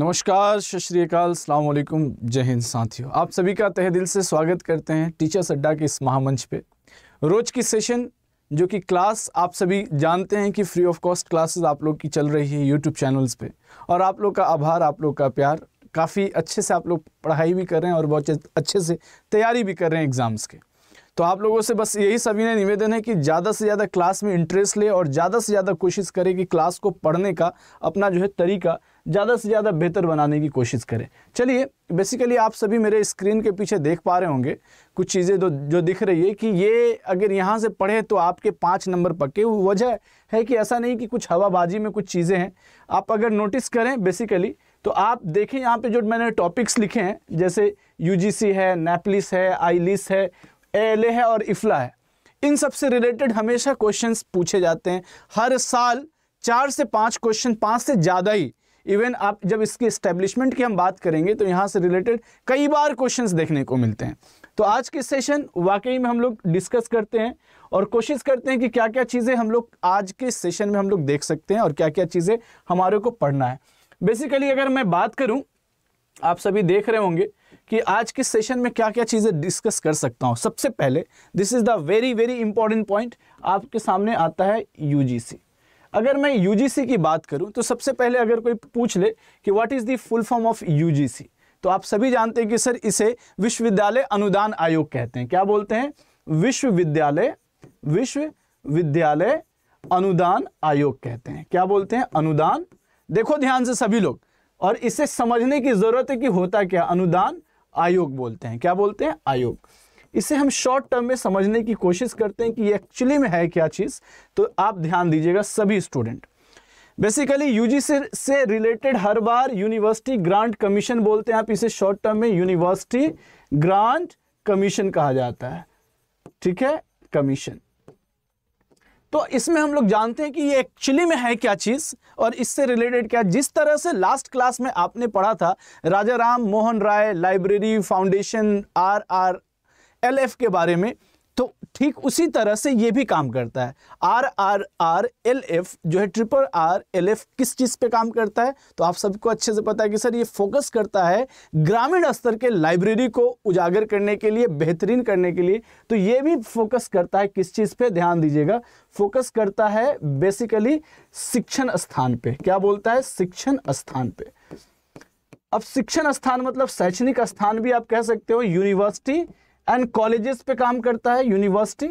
नमस्कार सत श्रीकाल सलामकुम जय हिंद साथियों आप सभी का तहे दिल से स्वागत करते हैं टीचर्स अड्डा के इस महामंच पे रोज़ की सेशन जो कि क्लास आप सभी जानते हैं कि फ्री ऑफ कॉस्ट क्लासेस आप लोग की चल रही है यूट्यूब चैनल्स पे और आप लोग का आभार आप लोग का प्यार काफ़ी अच्छे से आप लोग पढ़ाई भी कर रहे हैं और बहुत अच्छे से तैयारी भी कर रहे हैं एग्ज़ाम्स के तो आप लोगों से बस यही सभी ने निवेदन है कि ज़्यादा से ज़्यादा क्लास में इंटरेस्ट ले और ज़्यादा से ज़्यादा कोशिश करें कि क्लास को पढ़ने का अपना जो है तरीका ज़्यादा से ज़्यादा बेहतर बनाने की कोशिश करें चलिए बेसिकली आप सभी मेरे स्क्रीन के पीछे देख पा रहे होंगे कुछ चीज़ें जो जो दिख रही है कि ये अगर यहाँ से पढ़े तो आपके पाँच नंबर पक्के वजह है कि ऐसा नहीं कि कुछ हवाबाजी में कुछ चीज़ें हैं आप अगर नोटिस करें बेसिकली तो आप देखें यहाँ पे जो मैंने टॉपिक्स लिखे हैं जैसे यू है नेपलिस है आईलिस है ए है और इफला है इन सब से रिलेटेड हमेशा क्वेश्चंस पूछे जाते हैं हर साल चार से पाँच क्वेश्चन पाँच से ज़्यादा ही इवन आप जब इसके इस्टेब्लिशमेंट की हम बात करेंगे तो यहाँ से रिलेटेड कई बार क्वेश्चन देखने को मिलते हैं तो आज के सेशन वाकई में हम लोग डिस्कस करते हैं और कोशिश करते हैं कि क्या क्या चीज़ें हम लोग आज के सेशन में हम लोग देख सकते हैं और क्या क्या चीज़ें हमारे को पढ़ना है बेसिकली अगर मैं बात करूँ आप सभी देख रहे होंगे कि आज के सेशन में क्या क्या चीज़ें डिस्कस कर सकता हूँ सबसे पहले this is the very very important point आपके सामने आता है सी अगर मैं यूजीसी की बात करूं तो सबसे पहले अगर कोई पूछ ले कि what is the full form of UGC तो आप सभी जानते हैं कि सर इसे विश्वविद्यालय अनुदान आयोग कहते हैं क्या बोलते हैं विश्वविद्यालय विश्वविद्यालय अनुदान आयोग कहते हैं क्या बोलते हैं अनुदान देखो ध्यान से सभी लोग और इसे समझने की जरूरत है कि होता क्या अनुदान आयोग बोलते हैं क्या बोलते हैं आयोग इसे हम शॉर्ट टर्म में समझने की कोशिश करते हैं कि ये एक्चुअली में है क्या चीज़ तो आप ध्यान दीजिएगा सभी स्टूडेंट बेसिकली यूजी से से रिलेटेड हर बार यूनिवर्सिटी ग्रांट कमीशन बोलते हैं आप इसे शॉर्ट टर्म में यूनिवर्सिटी ग्रांट कमीशन कहा जाता है ठीक है कमीशन तो इसमें हम लोग जानते हैं कि ये एक्चुअली में है क्या चीज़ और इससे रिलेटेड क्या जिस तरह से लास्ट क्लास में आपने पढ़ा था Raja Ram Mohan Roy library foundation R R L F के बारे में तो ठीक उसी तरह से ये भी काम करता है R R R L F जो है ट्रिपल आर एल एफ किस चीज़ पे काम करता है तो आप सबको अच्छे से पता है कि सर ये फोकस करता है ग्रामीण स्तर के लाइब्रेरी को उजागर करने के लिए बेहतरीन करने के लिए तो ये भी फोकस करता है किस चीज़ पे ध्यान दीजिएगा फोकस करता है बेसिकली शिक्षण स्थान पर क्या बोलता है शिक्षण स्थान पर अब शिक्षण स्थान मतलब शैक्षणिक स्थान भी आप कह सकते हो यूनिवर्सिटी एंड कॉलेजेस पे काम करता है यूनिवर्सिटी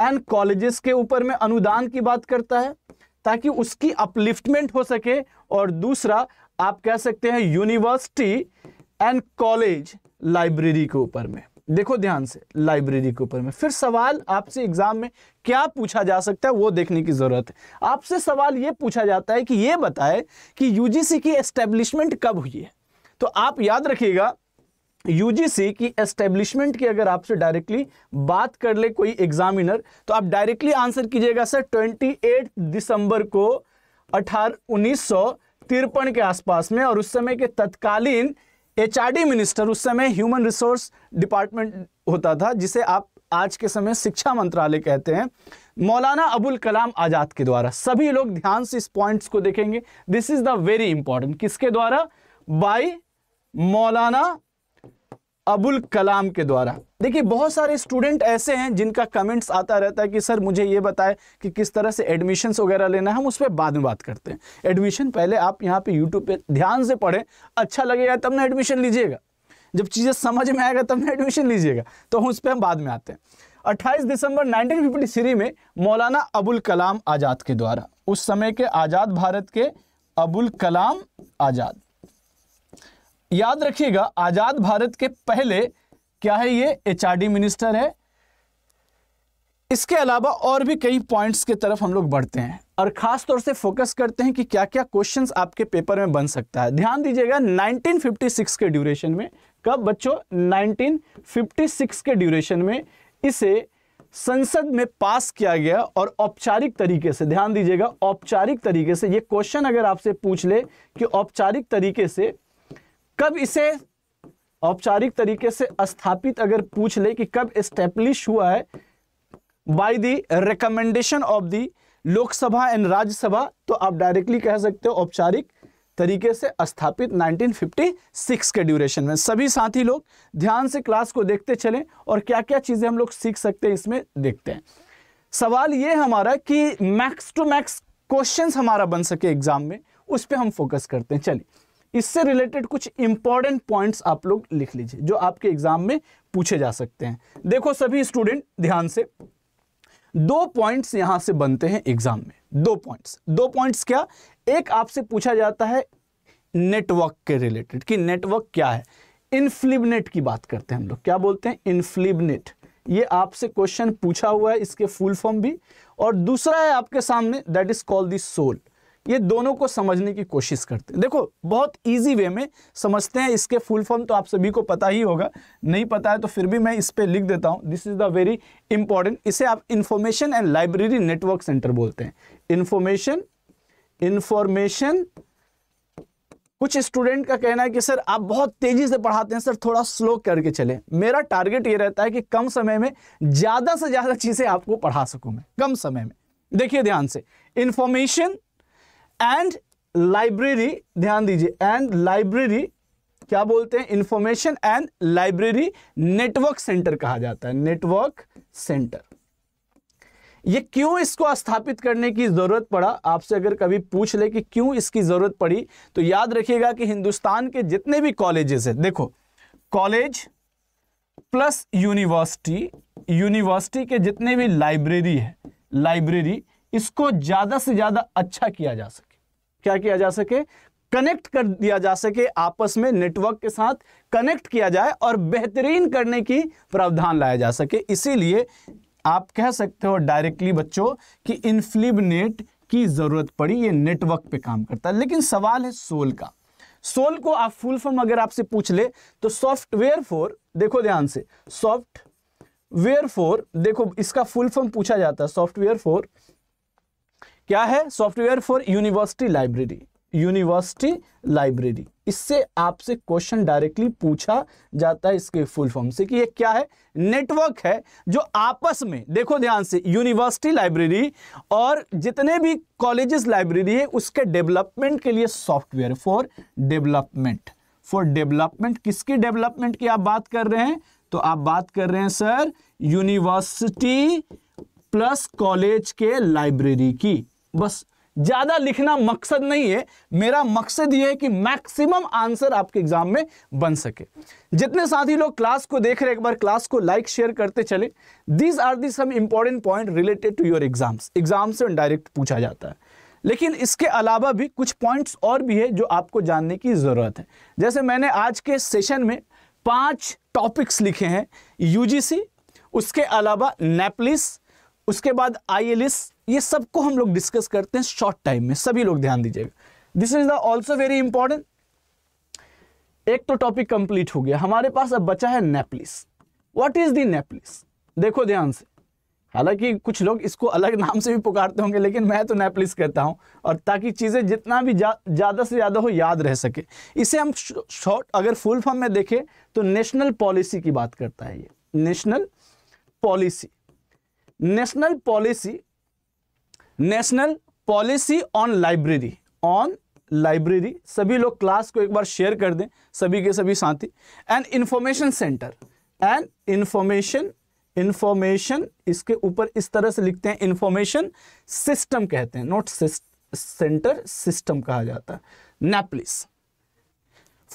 एंड कॉलेजेस के ऊपर में अनुदान की बात करता है ताकि उसकी अपलिफ्टमेंट हो सके और दूसरा आप कह सकते हैं यूनिवर्सिटी एंड कॉलेज लाइब्रेरी के ऊपर में देखो ध्यान से लाइब्रेरी के ऊपर में फिर सवाल आपसे एग्जाम में क्या पूछा जा सकता है वो देखने की जरूरत है आपसे सवाल ये पूछा जाता है कि ये बताए कि यूजीसी की एस्टेब्लिशमेंट कब हुई है तो आप याद रखिएगा यूजीसी की एस्टेब्लिशमेंट की अगर आपसे डायरेक्टली बात कर ले कोई एग्जामिनर तो आप डायरेक्टली आंसर कीजिएगा सर 28 दिसंबर को अठारह उन्नीस के आसपास में और उस समय के तत्कालीन एचआरडी मिनिस्टर उस समय ह्यूमन रिसोर्स डिपार्टमेंट होता था जिसे आप आज के समय शिक्षा मंत्रालय कहते हैं मौलाना अबुल कलाम आज़ाद के द्वारा सभी लोग ध्यान से इस पॉइंट्स को देखेंगे this is the very important किसके द्वारा बाई मौलाना अबुल कलाम के द्वारा देखिए बहुत सारे स्टूडेंट ऐसे हैं जिनका कमेंट्स आता रहता है कि सर मुझे ये बताएं कि किस तरह से एडमिशन्स वगैरह लेना है हम उस पर बाद में बात करते हैं एडमिशन पहले आप यहाँ पे यूट्यूब पे ध्यान से पढ़ें अच्छा लगेगा तब ना एडमिशन लीजिएगा जब चीज़ें समझ में आएगा तब ना एडमिशन लीजिएगा तो हम उस पर हम बाद में आते हैं अट्ठाईस दिसंबर नाइनटीन में मौलाना अबुल कलाम आज़ाद के द्वारा उस समय के आज़ाद भारत के अबुल कलाम आज़ाद याद रखिएगा आज़ाद भारत के पहले क्या है ये एचआरडी मिनिस्टर है इसके अलावा और भी कई पॉइंट्स की तरफ हम लोग बढ़ते हैं और खास तौर से फोकस करते हैं कि क्या क्या क्वेश्चंस आपके पेपर में बन सकता है ध्यान दीजिएगा 1956 के ड्यूरेशन में कब बच्चों 1956 के ड्यूरेशन में इसे संसद में पास किया गया और औपचारिक तरीके से ध्यान दीजिएगा औपचारिक तरीके से ये क्वेश्चन अगर आपसे पूछ ले कि औपचारिक तरीके से कब इसे औपचारिक तरीके से स्थापित अगर पूछ ले कि कब स्टेब्लिश हुआ है by the recommendation of the Lok Sabha and Rajya Sabha तो आप डायरेक्टली कह सकते हो औपचारिक तरीके से स्थापित 1956 के ड्यूरेशन में सभी साथी लोग ध्यान से क्लास को देखते चलें और क्या क्या चीज़ें हम लोग सीख सकते हैं इसमें देखते हैं सवाल ये हमारा कि मैक्स टू मैक्स क्वेश्चंस हमारा बन सके एग्जाम में उस पर हम फोकस करते हैं चलिए इससे रिलेटेड कुछ इंपॉर्टेंट पॉइंट्स आप लोग लिख लीजिए जो आपके एग्जाम में पूछे जा सकते हैं देखो सभी स्टूडेंट ध्यान से दो पॉइंट्स यहां से बनते हैं एग्जाम में दो पॉइंट्स दो पॉइंट्स क्या एक आपसे पूछा जाता है नेटवर्क के रिलेटेड कि नेटवर्क क्या है इनफ्लिबनेट की बात करते हैं हम लोग क्या बोलते हैं इनफ्लिबनेट ये आपसे क्वेश्चन पूछा हुआ है इसके फुल फॉर्म भी और दूसरा है आपके सामने that is called the sole ये दोनों को समझने की कोशिश करते हैं देखो बहुत इजी वे में समझते हैं इसके फुल फॉर्म तो आप सभी को पता ही होगा नहीं पता है तो फिर भी मैं इस पर लिख देता हूं this is the very important इसे आप information and library network centre बोलते हैं इंफॉर्मेशन इंफॉर्मेशन कुछ स्टूडेंट का कहना है कि सर आप बहुत तेजी से पढ़ाते हैं सर थोड़ा स्लो करके चले मेरा टारगेट ये रहता है कि कम समय में ज़्यादा से ज़्यादा चीज़ें आपको पढ़ा सकूं मैं कम समय में देखिए ध्यान से इंफॉर्मेशन एंड लाइब्रेरी ध्यान दीजिए एंड लाइब्रेरी क्या बोलते हैं information and library network centre कहा जाता है नेटवर्क सेंटर ये क्यों इसको स्थापित करने की ज़रूरत पड़ा आपसे अगर कभी पूछ ले कि क्यों इसकी ज़रूरत पड़ी तो याद रखिएगा कि हिंदुस्तान के जितने भी कॉलेजेस हैं देखो कॉलेज प्लस यूनिवर्सिटी यूनिवर्सिटी के जितने भी लाइब्रेरी है लाइब्रेरी इसको ज़्यादा से ज़्यादा अच्छा किया जा सके क्या किया जा सके कनेक्ट कर दिया जा सके आपस में नेटवर्क के साथ कनेक्ट किया जाए और बेहतरीन करने की प्रावधान लाया जा सके इसीलिए आप कह सकते हो डायरेक्टली बच्चों कि इनफ्लिबनेट नेट की ज़रूरत पड़ी ये नेटवर्क पे काम करता है लेकिन सवाल है सोल का सोल को आप फुल फॉर्म अगर आपसे पूछ ले तो सॉफ्टवेयर फॉर देखो ध्यान से सॉफ्टवेयर फॉर देखो इसका फुल फॉर्म पूछा जाता है सॉफ्टवेयर फॉर क्या है software for university library university library इससे आपसे क्वेश्चन डायरेक्टली पूछा जाता है इसके फुल फॉर्म से कि ये क्या है नेटवर्क है जो आपस में देखो ध्यान से यूनिवर्सिटी लाइब्रेरी और जितने भी कॉलेजेस लाइब्रेरी है उसके डेवलपमेंट के लिए software for development for development किसकी डेवलपमेंट की आप बात कर रहे हैं तो आप बात कर रहे हैं सर यूनिवर्सिटी प्लस कॉलेज के लाइब्रेरी की बस ज़्यादा लिखना मकसद नहीं है मेरा मकसद ये है कि मैक्सिमम आंसर आपके एग्जाम में बन सके जितने साथी लोग क्लास को देख रहे हैं एक बार क्लास को लाइक शेयर करते चले these are the some important point related to your exams exam से डायरेक्ट पूछा जाता है लेकिन इसके अलावा भी कुछ पॉइंट्स और भी है जो आपको जानने की ज़रूरत है जैसे मैंने आज के सेशन में पाँच टॉपिक्स लिखे हैं यूजीसी उसके अलावा नेपलिस उसके बाद आईएलएस ये सबको हम लोग डिस्कस करते हैं शॉर्ट टाइम में सभी लोग ध्यान दीजिएगा this is the also very important एक तो टॉपिक कंप्लीट हो गया हमारे पास अब बचा है नेपलिस व्हाट इज दी नेपलिस देखो ध्यान से हालांकि कुछ लोग इसको अलग नाम से भी पुकारते होंगे लेकिन मैं तो नेपलिस कहता हूं और ताकि चीज़ें जितना भी ज़्यादा जा, से ज़्यादा हो याद रह सके इसे हम शॉर्ट अगर फुल फॉर्म में देखें तो नेशनल पॉलिसी की बात करता है ये national policy national policy national policy on library on library सभी लोग क्लास को एक बार शेयर कर दें सभी के सभी साथी and information centre and information information इसके ऊपर इस तरह से लिखते हैं इंफॉर्मेशन सिस्टम कहते हैं नॉट सेंटर सिस्टम कहा जाता है नेपलिस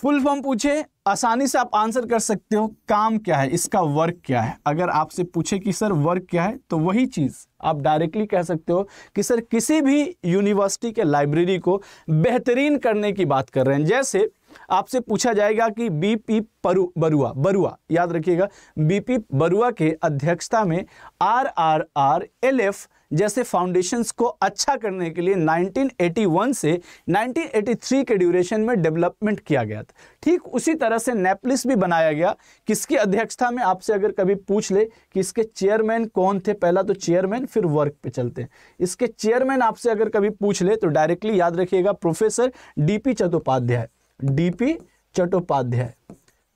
फुल फॉर्म पूछे आसानी से आप आंसर कर सकते हो काम क्या है इसका वर्क क्या है अगर आपसे पूछे कि सर वर्क क्या है तो वही चीज़ आप डायरेक्टली कह सकते हो कि सर किसी भी यूनिवर्सिटी के लाइब्रेरी को बेहतरीन करने की बात कर रहे हैं जैसे आपसे पूछा जाएगा कि बीपी बरुआ बरुआ याद रखिएगा बीपी बरुआ के अध्यक्षता में R R R L F जैसे फाउंडेशंस को अच्छा करने के लिए 1981 से 1983 के ड्यूरेशन में डेवलपमेंट किया गया था ठीक उसी तरह से नेपलिस भी बनाया गया किसकी अध्यक्षता में आपसे अगर कभी पूछ ले कि इसके चेयरमैन कौन थे पहला तो चेयरमैन फिर वर्क पे चलते हैं इसके चेयरमैन आपसे अगर कभी पूछ ले तो डायरेक्टली याद रखिएगा professor D P Chattopadhyay D P Chattopadhyay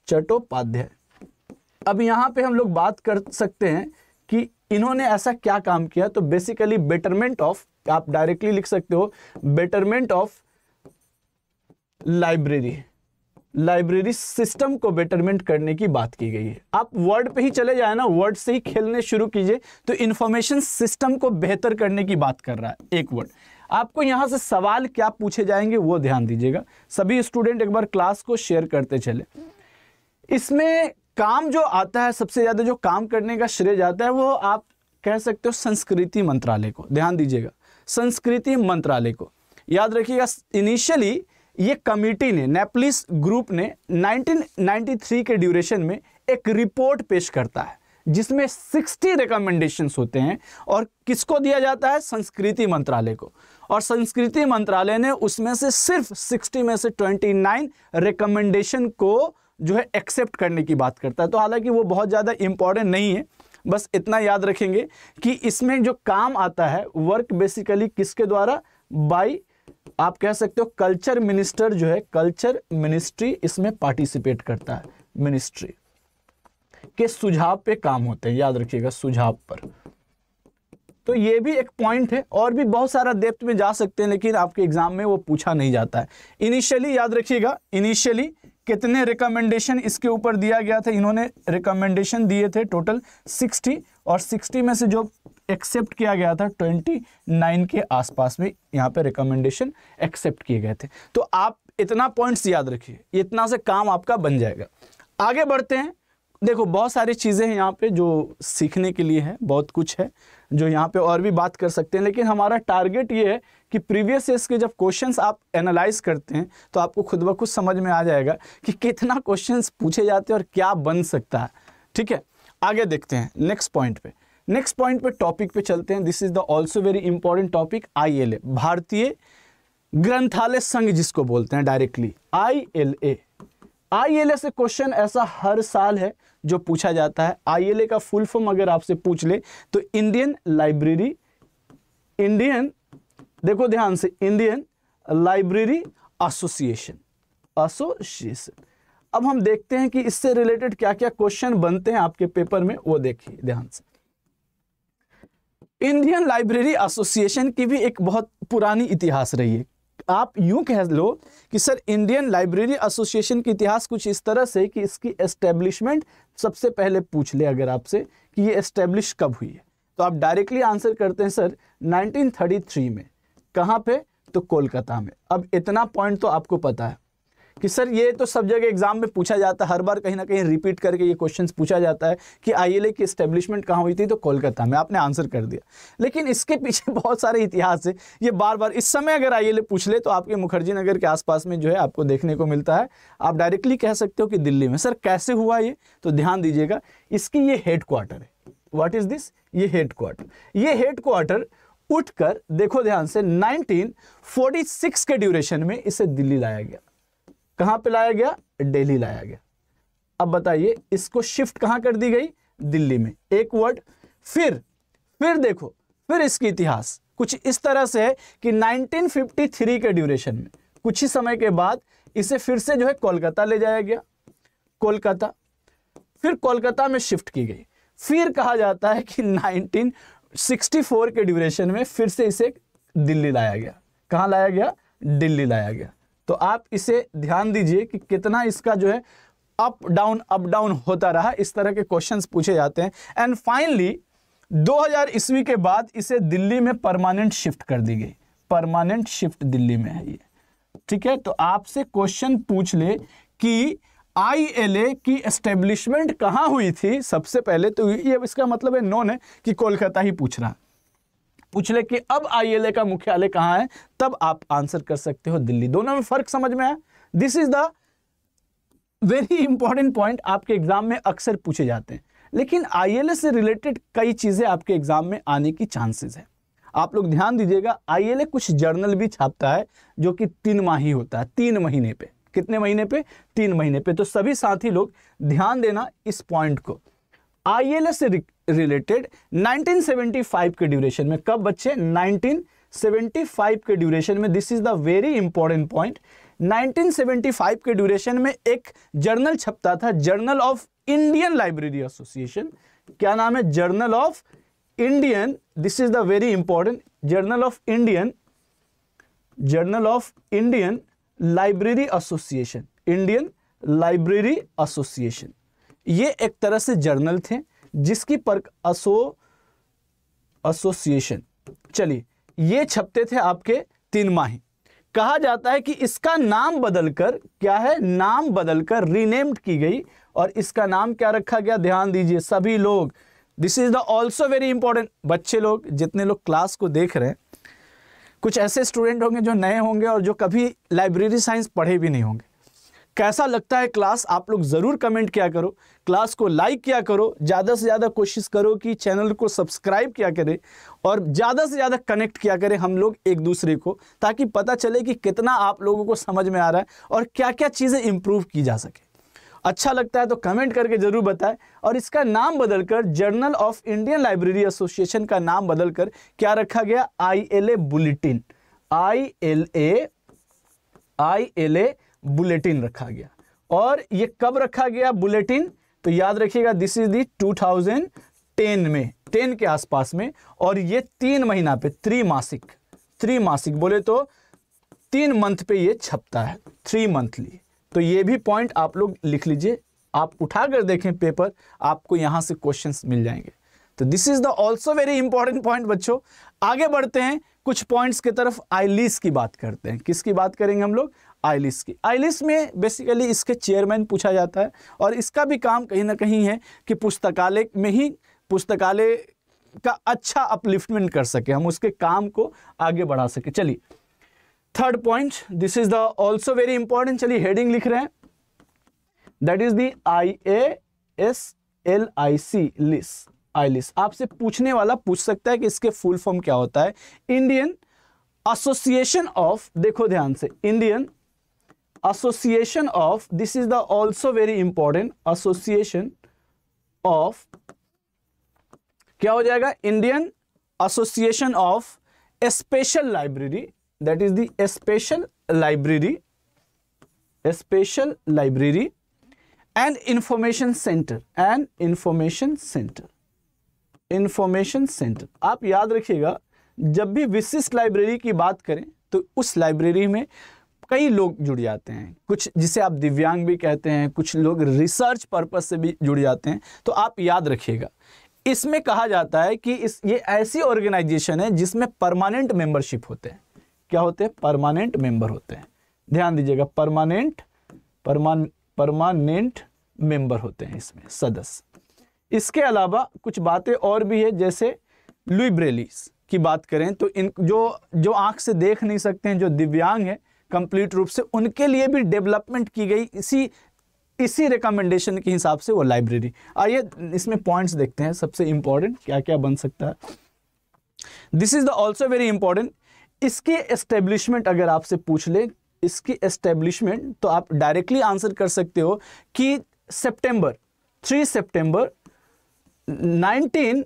Chattopadhyay अब यहाँ पे हम लोग बात कर सकते हैं इन्होंने ऐसा क्या काम किया तो बेसिकली बेटरमेंट ऑफ आप डायरेक्टली लिख सकते हो betterment of library library system को बेटरमेंट करने की बात की गई है आप वर्ड पे ही चले जाए ना वर्ड से ही खेलने शुरू कीजिए तो इंफॉर्मेशन सिस्टम को बेहतर करने की बात कर रहा है एक वर्ड आपको यहां से सवाल क्या पूछे जाएंगे वो ध्यान दीजिएगा सभी स्टूडेंट एक बार क्लास को शेयर करते चले इसमें काम जो आता है सबसे ज़्यादा जो काम करने का श्रेय जाता है वो आप कह सकते हो संस्कृति मंत्रालय को ध्यान दीजिएगा संस्कृति मंत्रालय को याद रखिएगा इनिशियली ये कमेटी ने नेपलिस ग्रुप ने 1993 के ड्यूरेशन में एक रिपोर्ट पेश करता है जिसमें 60 रिकमेंडेशंस होते हैं और किसको दिया जाता है संस्कृति मंत्रालय को और संस्कृति मंत्रालय ने उसमें से सिर्फ 60 में से 29 रिकमेंडेशन को जो है एक्सेप्ट करने की बात करता है तो हालांकि वो बहुत ज़्यादा इम्पॉर्टेंट नहीं है बस इतना याद रखेंगे कि इसमें जो काम आता है वर्क बेसिकली किसके द्वारा बाई आप कह सकते हो कल्चर मिनिस्टर जो है कल्चर मिनिस्ट्री इसमें पार्टिसिपेट करता है मिनिस्ट्री के सुझाव पे काम होते हैं याद रखिएगा सुझाव पर तो ये भी एक पॉइंट है और भी बहुत सारा डेप्थ में जा सकते हैं लेकिन आपके एग्जाम में वो पूछा नहीं जाता है इनिशियली याद रखिएगा इनिशियली कितने रिकमेंडेशन इसके ऊपर दिया गया था इन्होंने रिकमेंडेशन दिए थे टोटल 60 और 60 में से जो एक्सेप्ट किया गया था 29 के आसपास में यहाँ पे रिकमेंडेशन एक्सेप्ट किए गए थे तो आप इतना पॉइंट्स याद रखिए इतना से काम आपका बन जाएगा आगे बढ़ते हैं देखो बहुत सारी चीज़ें हैं यहाँ पे जो सीखने के लिए है बहुत कुछ है जो यहाँ पे और भी बात कर सकते हैं लेकिन हमारा टारगेट ये है कि प्रीवियस ईयर्स के जब क्वेश्चंस आप एनालाइज करते हैं तो आपको खुद ब खुद समझ में आ जाएगा कि कितना क्वेश्चंस पूछे जाते हैं और क्या बन सकता है ठीक है आगे देखते हैं नेक्स्ट पॉइंट पे नेक्स्ट पॉइंट पे टॉपिक पे चलते हैं this is the also very important topic I Bharatiya Granthalaya संघ जिसको बोलते हैं डायरेक्टली आई आईएलए से क्वेश्चन ऐसा हर साल है जो पूछा जाता है आईएलए का फुल फॉर्म अगर आपसे पूछ ले तो इंडियन लाइब्रेरी इंडियन देखो ध्यान से इंडियन लाइब्रेरी एसोसिएशन एसोसिएशन अब हम देखते हैं कि इससे रिलेटेड क्या क्या क्वेश्चन बनते हैं आपके पेपर में वो देखिए ध्यान से इंडियन लाइब्रेरी एसोसिएशन की भी एक बहुत पुरानी इतिहास रही है आप यूं कह लो कि सर इंडियन लाइब्रेरी एसोसिएशन की इतिहास कुछ इस तरह से कि इसकी एस्टेब्लिशमेंट सबसे पहले पूछ ले अगर आपसे कि ये एस्टेब्लिश कब हुई है तो आप डायरेक्टली आंसर करते हैं सर 1933 में कहाँ पे तो कोलकाता में अब इतना पॉइंट तो आपको पता है कि सर ये तो सब जगह एग्जाम में पूछा जाता है हर बार कहीं ना कहीं रिपीट करके ये क्वेश्चन पूछा जाता है कि आई की स्टेब्लिशमेंट कहाँ हुई थी तो कोलकाता में आपने आंसर कर दिया लेकिन इसके पीछे बहुत सारे इतिहास है ये बार बार इस समय अगर आई पूछ ले तो आपके मुखर्जी नगर के आसपास में जो है आपको देखने को मिलता है आप डायरेक्टली कह सकते हो कि दिल्ली में सर कैसे हुआ ये तो ध्यान दीजिएगा इसकी ये हेडक्वार्टर है वॉट इज दिस ये हेडक्वार्टर ये हेडक्वार्टर उठकर देखो ध्यान से सिक्स के ड्यूरेशन में इसे दिल्ली लाया गया कहां पे लाया गया दिल्ली लाया गया अब बताइए इसको शिफ्ट कहां कर दी गई दिल्ली में एक वर्ड फिर फिर देखो फिर इसकी इतिहास कुछ इस तरह से है कि 1953 के ड्यूरेशन में कुछ ही समय के बाद इसे फिर से जो है कोलकाता ले जाया गया कोलकाता फिर कोलकाता में शिफ्ट की गई फिर कहा जाता है कि 1964 के ड्यूरेशन में फिर से इसे दिल्ली लाया गया कहां लाया गया दिल्ली लाया गया तो आप इसे ध्यान दीजिए कि कितना इसका जो है अप डाउन अप डाउन होता रहा इस तरह के क्वेश्चंस पूछे जाते हैं एंड फाइनली 2000 ईस्वी के बाद इसे दिल्ली में परमानेंट शिफ्ट कर दी गई परमानेंट शिफ्ट दिल्ली में है ये ठीक है तो आपसे क्वेश्चन पूछ ले कि आईएलए की एस्टेब्लिशमेंट कहां हुई थी सबसे पहले तो ये इसका मतलब है नोन है कि कोलकाता ही पूछ रहा पूछ ले कि अब आईएलए का मुख्यालय कहाँ है तब आप आंसर कर सकते हो दिल्ली दोनों में फर्क समझ में आया this is the very important point आपके एग्जाम में अक्सर पूछे जाते हैं लेकिन आईएलए से रिलेटेड कई चीजें आपके एग्जाम में आने की चांसेस है आप लोग ध्यान दीजिएगा आईएलए कुछ जर्नल भी छापता है जो कि तीन माही होता है तीन महीने पे कितने महीने पे तीन महीने पे तो सभी साथी लोग ध्यान देना इस पॉइंट को आईएलए से रिलेटेड 1975 के ड्यूरेशन में कब बच्चे 1975 के ड्यूरेशन में this is the very important point 1975 के ड्यूरेशन में एक जर्नल छपता था journal of Indian library association क्या नाम है journal of Indian this is the very important journal of Indian journal of Indian library association Indian library association ये एक तरह से जर्नल थे जिसकी पर असो एसोसिएशन चलिए ये छपते थे आपके तीन माह कहा जाता है कि इसका नाम बदलकर क्या है नाम बदलकर रीनेम्ड की गई और इसका नाम क्या रखा गया ध्यान दीजिए सभी लोग this is the also very important बच्चे लोग जितने लोग क्लास को देख रहे हैं कुछ ऐसे स्टूडेंट होंगे जो नए होंगे और जो कभी लाइब्रेरी साइंस पढ़े भी नहीं होंगे कैसा लगता है क्लास आप लोग ज़रूर कमेंट किया करो क्लास को लाइक किया करो ज़्यादा से ज़्यादा कोशिश करो कि चैनल को सब्सक्राइब किया करें और ज़्यादा से ज़्यादा कनेक्ट किया करें हम लोग एक दूसरे को ताकि पता चले कि कितना आप लोगों को समझ में आ रहा है और क्या क्या चीज़ें इम्प्रूव की जा सके अच्छा लगता है तो कमेंट करके ज़रूर बताएं और इसका नाम बदलकर journal of Indian library association का नाम बदलकर क्या रखा गया I L A bulletin I L A I L A bulletin रखा गया और ये कब रखा गया बुलेटिन तो याद रखिएगा दिस इज दी 2010 में 10 के आसपास में और ये तीन महीना पे त्रिमासिक त्रिमासिक बोले तो तीन मंथ पे ये छपता है थ्री मंथली तो ये भी पॉइंट आप लोग लिख लीजिए आप उठा कर देखें पेपर आपको यहां से क्वेश्चंस मिल जाएंगे तो this is the also very important point बच्चों आगे बढ़ते हैं कुछ पॉइंट्स की तरफ लीस की बात करते हैं किसकी बात करेंगे हम लोग आइलिस की आइलिस में बेसिकली इसके चेयरमैन पूछा जाता है और इसका भी काम कहीं ना कहीं है कि पुस्तकालय में ही पुस्तकालय का अच्छा अपलिफ्टमेंट कर सके हम उसके काम को आगे बढ़ा सके चलिए third point this is the also very important चलिए हेडिंग लिख रहे हैं that is the I A S L I C लिस आईलिस आपसे पूछने वाला पूछ सकता है कि इसके फुल फॉर्म क्या होता है इंडियन एसोसिएशन ऑफ देखो ध्यान से Indian association of this is the also very important association of क्या हो जाएगा Indian association of special library that is the special library special library and information centre and information centre information centre आप याद रखिएगा जब भी विशिष्ट library की बात करें तो उस लाइब्रेरी में कई लोग जुड़ जाते हैं कुछ जिसे आप दिव्यांग भी कहते हैं कुछ लोग रिसर्च पर्पज से भी जुड़ जाते हैं तो आप याद रखिएगा इसमें कहा जाता है कि इस ये ऐसी ऑर्गेनाइजेशन है जिसमें परमानेंट मेंबरशिप होते हैं क्या होते हैं परमानेंट मेंबर होते हैं ध्यान दीजिएगा परमानेंट परमान परमानेंट मेंबर होते हैं इसमें सदस्य इसके अलावा कुछ बातें और भी है जैसे लुई ब्रेलीस की बात करें तो इन जो जो आंख से देख नहीं सकते हैं जो दिव्यांग है कंप्लीट रूप से उनके लिए भी डेवलपमेंट की गई इसी इसी रिकमेंडेशन के हिसाब से वो लाइब्रेरी आइए इसमें पॉइंट्स देखते हैं सबसे इंपॉर्टेंट क्या क्या बन सकता है this is the also very important इसके एस्टेब्लिशमेंट अगर आपसे पूछ ले इसकी एस्टेब्लिशमेंट तो आप डायरेक्टली आंसर कर सकते हो कि सेप्टेंबर थ्री सेप्टेंबर नाइनटीन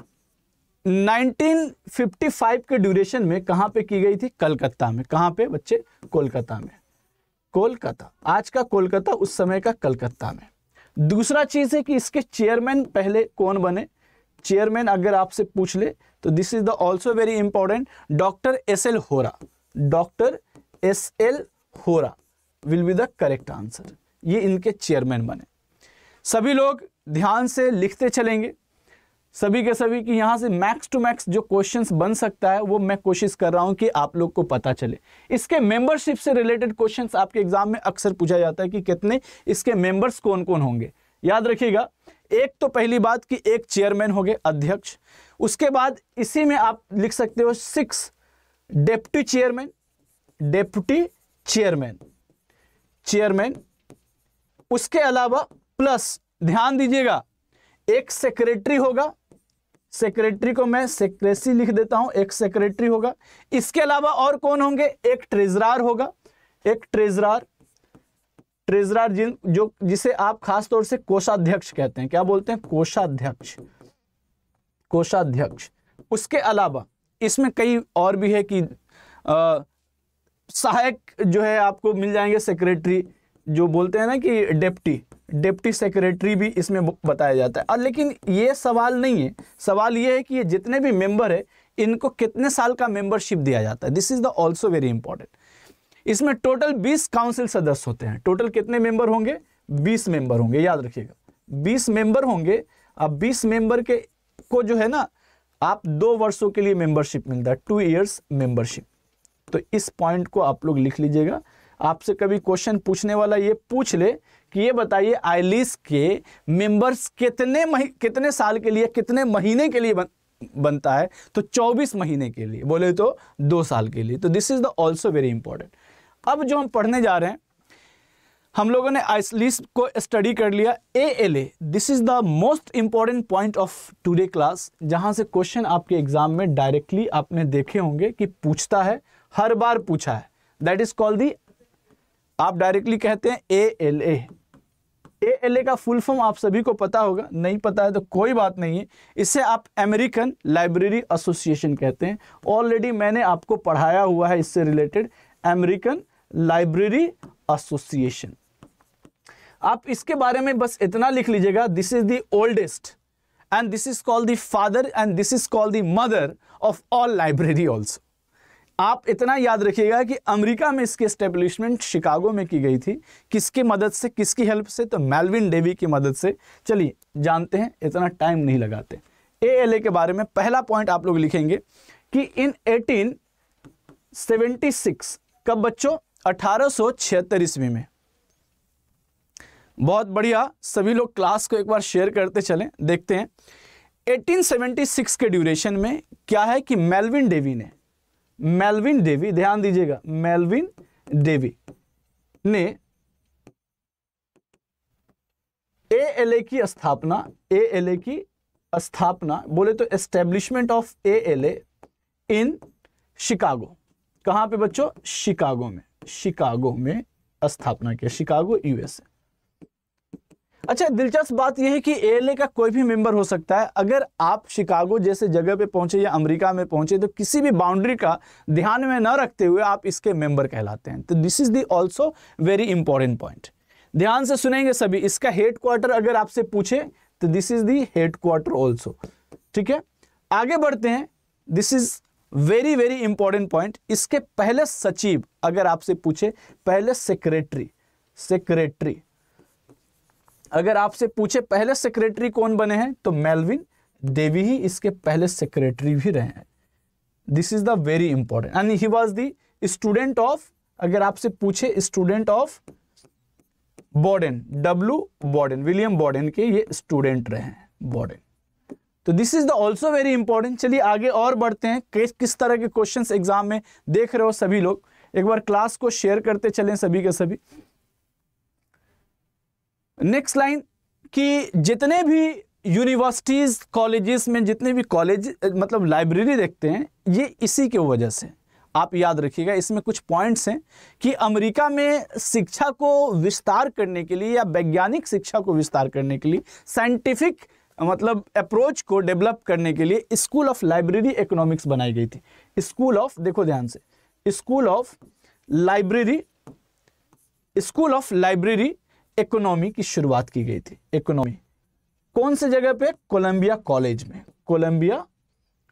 1955 के ड्यूरेशन में कहाँ पे की गई थी कलकत्ता में कहाँ पे बच्चे कोलकाता में कोलकाता आज का कोलकाता उस समय का कलकत्ता में दूसरा चीज़ है कि इसके चेयरमैन पहले कौन बने चेयरमैन अगर आपसे पूछ ले तो this is the also very important doctor S L Hora doctor S L Hora will be the correct answer ये इनके चेयरमैन बने सभी लोग ध्यान से लिखते चलेंगे सभी के सभी कि यहाँ से मैक्स टू मैक्स जो क्वेश्चंस बन सकता है वो मैं कोशिश कर रहा हूँ कि आप लोग को पता चले इसके मेंबरशिप से रिलेटेड क्वेश्चंस आपके एग्जाम में अक्सर पूछा जाता है कि कितने इसके मेंबर्स कौन कौन होंगे याद रखिएगा एक तो पहली बात कि एक चेयरमैन हो गए अध्यक्ष उसके बाद इसी में आप लिख सकते हो six deputy chairman deputy chairman chairman उसके अलावा प्लस ध्यान दीजिएगा एक सेक्रेटरी होगा सेक्रेटरी को मैं सेक्रेसी लिख देता हूं एक सेक्रेटरी होगा इसके अलावा और कौन होंगे एक ट्रेजरार होगा एक ट्रेजरार ट्रेजरार जिन जो जिसे आप खास तौर से कोषाध्यक्ष कहते हैं क्या बोलते हैं कोषाध्यक्ष कोषाध्यक्ष उसके अलावा इसमें कई और भी है कि आ, सहायक जो है आपको मिल जाएंगे सेक्रेटरी जो बोलते हैं ना कि डेप्टी डिप्टी सेक्रेटरी भी इसमें बताया जाता है और लेकिन ये सवाल नहीं है सवाल ये है कि ये जितने भी मेंबर है इनको कितने साल का मेंबरशिप दिया जाता है this is the also very important इसमें टोटल 20 काउंसिल सदस्य होते हैं टोटल कितने मेंबर होंगे 20 मेंबर होंगे याद रखिएगा 20 मेंबर होंगे अब 20 मेंबर के को जो है ना आप दो वर्षों के लिए मेंबरशिप मिलता है टू ईयर्स मेंबरशिप तो इस पॉइंट को आप लोग लिख लीजिएगा आपसे कभी क्वेश्चन पूछने वाला ये पूछ ले कि ये बताइए आईलिस के मेंबर्स कितने मही कितने साल के लिए कितने महीने के लिए बन, बनता है तो 24 महीने के लिए बोले तो दो साल के लिए तो this is the also very important अब जो हम पढ़ने जा रहे हैं हम लोगों ने आइसलिस को स्टडी कर लिया A L A this is the most important point of today class जहां से क्वेश्चन आपके एग्जाम में डायरेक्टली आपने देखे होंगे कि पूछता है हर बार पूछा है दैट इज़ कॉल्ड दी आप डायरेक्टली कहते हैं ए एल ए ए एल ए का फुल फॉर्म आप सभी को पता होगा नहीं पता है तो कोई बात नहीं है इसे आप अमेरिकन लाइब्रेरी एसोसिएशन कहते हैं ऑलरेडी मैंने आपको पढ़ाया हुआ है इससे रिलेटेड अमेरिकन लाइब्रेरी एसोसिएशन आप इसके बारे में बस इतना लिख लीजिएगा this is the oldest and this is called the father and this is called the mother of all library also आप इतना याद रखिएगा कि अमेरिका में इसकी स्टेब्लिशमेंट शिकागो में की गई थी किसकी मदद से किसकी हेल्प से तो मेलविन डेवी की मदद से चलिए जानते हैं इतना टाइम नहीं लगाते एएलए के बारे में पहला पॉइंट आप लोग लिखेंगे कि इन 1876 कब बच्चों अठारह ईस्वी में बहुत बढ़िया सभी लोग क्लास को एक बार शेयर करते चले देखते हैं 1876 के ड्यूरेशन में क्या है कि मेलविन डेवी ने मेलविन डेवी ध्यान दीजिएगा मेलविन डेवी ने एएलए की स्थापना एएलए की स्थापना बोले तो establishment of ALA in Chicago कहां पे बच्चों शिकागो में शिकागो में स्थापना किया शिकागो यूएसए अच्छा दिलचस्प बात यह है कि एल का कोई भी मेंबर हो सकता है अगर आप शिकागो जैसे जगह पे पहुंचे या अमेरिका में पहुंचे तो किसी भी बाउंड्री का ध्यान में न रखते हुए आप इसके मेंबर कहलाते हैं तो this is the also very important point ध्यान से सुनेंगे सभी इसका हेड क्वार्टर अगर आपसे पूछे तो this is the headquarter also ठीक है आगे बढ़ते हैं this is very very important point इसके पहले सचिव अगर आपसे पूछे पहले सेक्रेटरी सेक्रेटरी अगर आपसे पूछे पहले सेक्रेटरी कौन बने हैं तो मेलविन देवी ही इसके पहले सेक्रेटरी भी रहे हैं this is the very important and he was the student of अगर आपसे पूछे student of Borden W Borden William Borden के ये स्टूडेंट रहे हैं बॉर्डन तो this is the also very important चलिए आगे और बढ़ते हैं किस किस तरह के क्वेश्चंस एग्जाम में देख रहे हो सभी लोग एक बार क्लास को शेयर करते चलें सभी के सभी नेक्स्ट लाइन कि जितने भी यूनिवर्सिटीज़ कॉलेजेस में जितने भी कॉलेज मतलब लाइब्रेरी देखते हैं ये इसी के वजह से आप याद रखिएगा इसमें कुछ पॉइंट्स हैं कि अमेरिका में शिक्षा को विस्तार करने के लिए या वैज्ञानिक शिक्षा को विस्तार करने के लिए साइंटिफिक मतलब अप्रोच को डेवलप करने के लिए स्कूल ऑफ लाइब्रेरी इकोनॉमिक्स बनाई गई थी स्कूल ऑफ देखो ध्यान से school of library school of library economy की शुरुआत की गई थी इकोनॉमी कौन से जगह पे कोलंबिया कॉलेज में कोलंबिया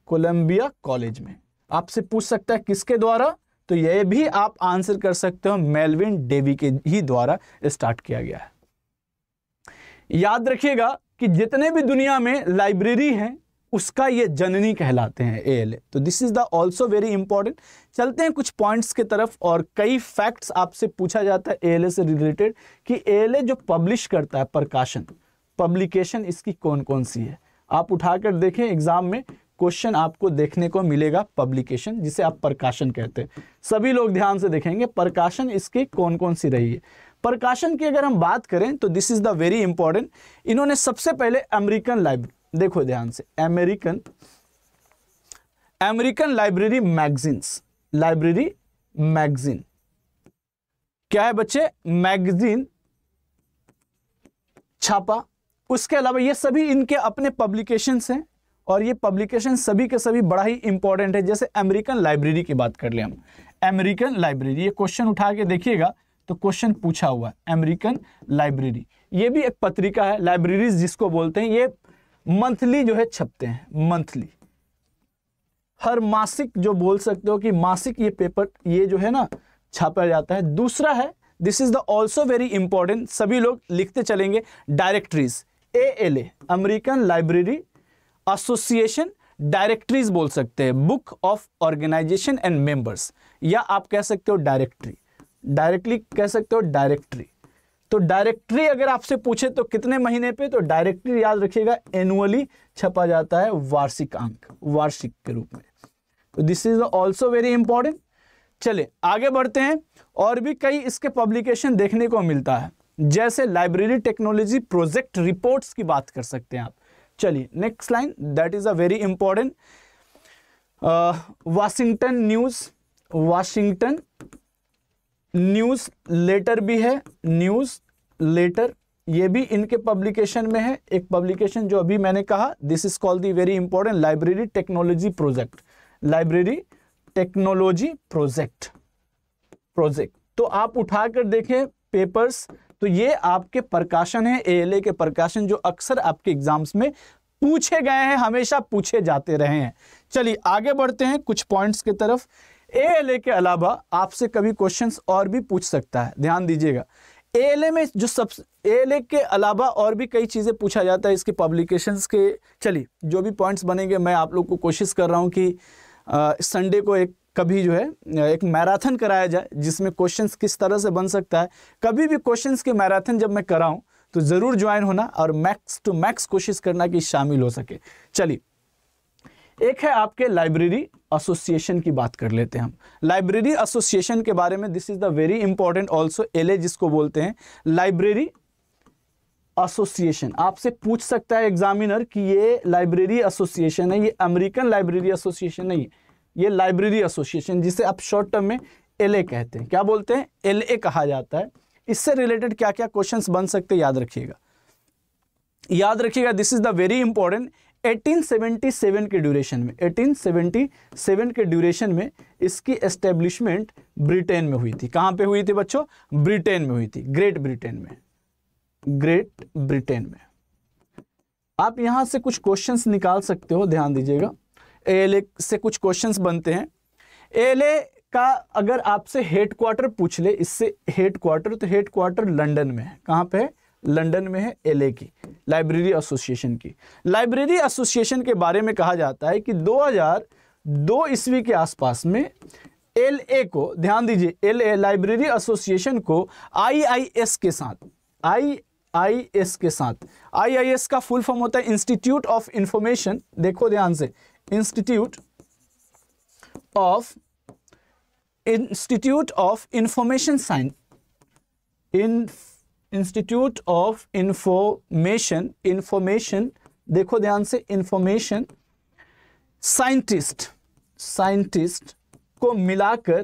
कोलंबिया कॉलेज में आपसे पूछ सकता है किसके द्वारा तो यह भी आप आंसर कर सकते हो मेलविन डेवी के ही द्वारा स्टार्ट किया गया है याद रखिएगा कि जितने भी दुनिया में लाइब्रेरी हैं उसका ये जननी कहलाते हैं एल तो this is the also very important चलते हैं कुछ पॉइंट्स की तरफ और कई फैक्ट्स आपसे पूछा जाता है एल से रिलेटेड कि ए जो पब्लिश करता है प्रकाशन पब्लिकेशन इसकी कौन कौन सी है आप उठाकर देखें एग्जाम में क्वेश्चन आपको देखने को मिलेगा पब्लिकेशन जिसे आप प्रकाशन कहते हैं सभी लोग ध्यान से देखेंगे प्रकाशन इसकी कौन कौन सी रही है प्रकाशन की अगर हम बात करें तो this is the very important इन्होंने सबसे पहले अमेरिकन लाइब्रेरी देखो ध्यान से American American library magazines library magazine क्या है बच्चे मैगजीन छापा उसके अलावा ये सभी इनके अपने पब्लिकेशन हैं और ये पब्लिकेशन सभी के सभी बड़ा ही इंपॉर्टेंट है जैसे अमेरिकन लाइब्रेरी की बात कर ले हम अमेरिकन लाइब्रेरी ये क्वेश्चन उठा के देखिएगा तो क्वेश्चन पूछा हुआ है अमेरिकन लाइब्रेरी ये भी एक पत्रिका है लाइब्रेरीज जिसको बोलते हैं ये मंथली जो है छपते हैं मंथली हर मासिक जो बोल सकते हो कि मासिक ये पेपर ये जो है ना छापा जाता है दूसरा है this is the also very important सभी लोग लिखते चलेंगे directories A L A American library association directories बोल सकते हैं book of organization and members या आप कह सकते हो डायरेक्टरी डायरेक्टली कह सकते हो डायरेक्टरी तो डायरेक्टरी अगर आपसे पूछे तो कितने महीने पे तो डायरेक्टरी याद रखिएगा एनुअली छपा जाता है वार्षिक अंक वार्षिक के रूप में तो this is also very important चले आगे बढ़ते हैं और भी कई इसके पब्लिकेशन देखने को मिलता है जैसे लाइब्रेरी टेक्नोलॉजी प्रोजेक्ट रिपोर्ट्स की बात कर सकते हैं आप चलिए next line that is a very important Washington news Washington newsletter भी है न्यूज लेटर ये भी इनके पब्लिकेशन में है एक पब्लिकेशन जो अभी मैंने कहा this is called the very important library technology project library technology project project तो आप उठाकर देखें पेपर्स तो ये आपके प्रकाशन है एएलए के प्रकाशन जो अक्सर आपके एग्जाम्स में पूछे गए हैं हमेशा पूछे जाते रहे हैं चलिए आगे बढ़ते हैं कुछ पॉइंट्स की तरफ एएलए के अलावा आपसे कभी क्वेश्चंस और भी पूछ सकता है ध्यान दीजिएगा ए में जो सब ए के अलावा और भी कई चीज़ें पूछा जाता है इसके पब्लिकेशंस के चलिए जो भी पॉइंट्स बनेंगे मैं आप लोग को कोशिश कर रहा हूँ कि संडे को एक कभी जो है एक मैराथन कराया जाए जिसमें क्वेश्चंस किस तरह से बन सकता है कभी भी क्वेश्चंस के मैराथन जब मैं कराऊँ तो ज़रूर ज्वाइन होना और मैक्स टू मैक्स कोशिश करना कि शामिल हो सके चलिए एक है आपके लाइब्रेरी एसोसिएशन की बात कर लेते हैं हम लाइब्रेरी एसोसिएशन के बारे में this is the very important also L जिसको बोलते हैं लाइब्रेरी एसोसिएशन आपसे पूछ सकता है एग्जामिनर कि ये लाइब्रेरी एसोसिएशन है ये अमेरिकन लाइब्रेरी एसोसिएशन नहीं है ये लाइब्रेरी एसोसिएशन जिसे आप शॉर्ट टर्म में एल कहते हैं क्या बोलते हैं एल कहा जाता है इससे रिलेटेड क्या क्या क्वेश्चंस बन सकते याद रखिएगा याद रखिएगा this is the very important 1877 के ड्यूरेशन में 1877 के ड्यूरेशन में इसकी एस्टेब्लिशमेंट ब्रिटेन में हुई थी कहां पे हुई थी बच्चों ब्रिटेन में हुई थी ग्रेट ब्रिटेन में ग्रेट ब्रिटेन में आप यहां से कुछ क्वेश्चंस निकाल सकते हो ध्यान दीजिएगा एल से कुछ क्वेश्चंस बनते हैं एल का अगर आपसे हेडक्वार्टर पूछ ले इससे हेडक्वार्टर तो हेडक्वार्टर लंडन में है कहां पर है लंदन में है एलए की लाइब्रेरी एसोसिएशन की लाइब्रेरी एसोसिएशन के बारे में कहा जाता है कि 2002 ईस्वी के आसपास में एल ए को ध्यान दीजिए एल ए लाइब्रेरी एसोसिएशन को आई आई एस के साथ आई आई एस के साथ आई आई एस का फुल फॉर्म होता है इंस्टीट्यूट ऑफ इंफॉर्मेशन देखो ध्यान से institute of institute of information science in institute of information information देखो ध्यान से इंफॉर्मेशन साइंटिस्ट साइंटिस्ट को मिलाकर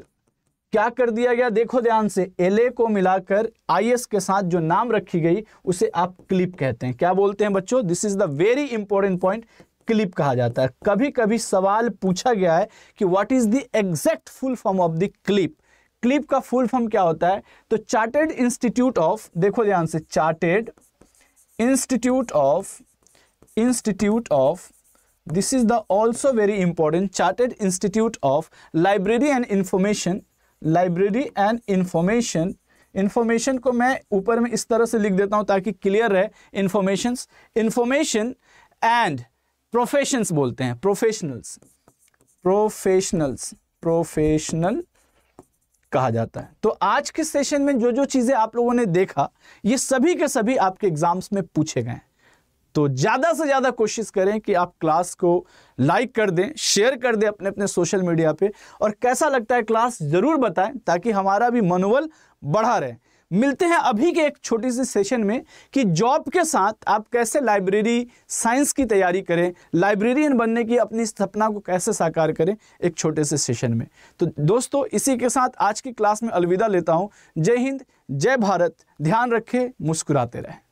क्या कर दिया गया देखो ध्यान से एल ए को मिलाकर आई एस के साथ जो नाम रखी गई उसे आप क्लिप कहते हैं क्या बोलते हैं बच्चों this is the very important point clip कहा जाता है कभी कभी सवाल पूछा गया है कि what is the exact full form of the clip clip का फुल फॉर्म क्या होता है तो चार्टेड इंस्टीट्यूट ऑफ देखो ध्यान से chartered institute of institute of this is the also very important chartered institute of library and information library and information information को मैं ऊपर में इस तरह से लिख देता हूं ताकि क्लियर रहे इंफॉर्मेशन इंफॉर्मेशन एंड प्रोफेशंस बोलते हैं प्रोफेशनल्स प्रोफेशनल्स प्रोफेशनल्स कहा जाता है तो आज के सेशन में जो जो चीज़ें आप लोगों ने देखा ये सभी के सभी आपके एग्जाम्स में पूछे गए हैं तो ज़्यादा से ज़्यादा कोशिश करें कि आप क्लास को लाइक कर दें शेयर कर दें अपने अपने सोशल मीडिया पे और कैसा लगता है क्लास ज़रूर बताएं ताकि हमारा भी मनोबल बढ़ा रहे मिलते हैं अभी के एक छोटी सी सेशन में कि जॉब के साथ आप कैसे लाइब्रेरी साइंस की तैयारी करें लाइब्रेरियन बनने की अपनी सपना को कैसे साकार करें एक छोटे से सेशन में तो दोस्तों इसी के साथ आज की क्लास में अलविदा लेता हूँ जय हिंद जय भारत ध्यान रखें मुस्कुराते रहें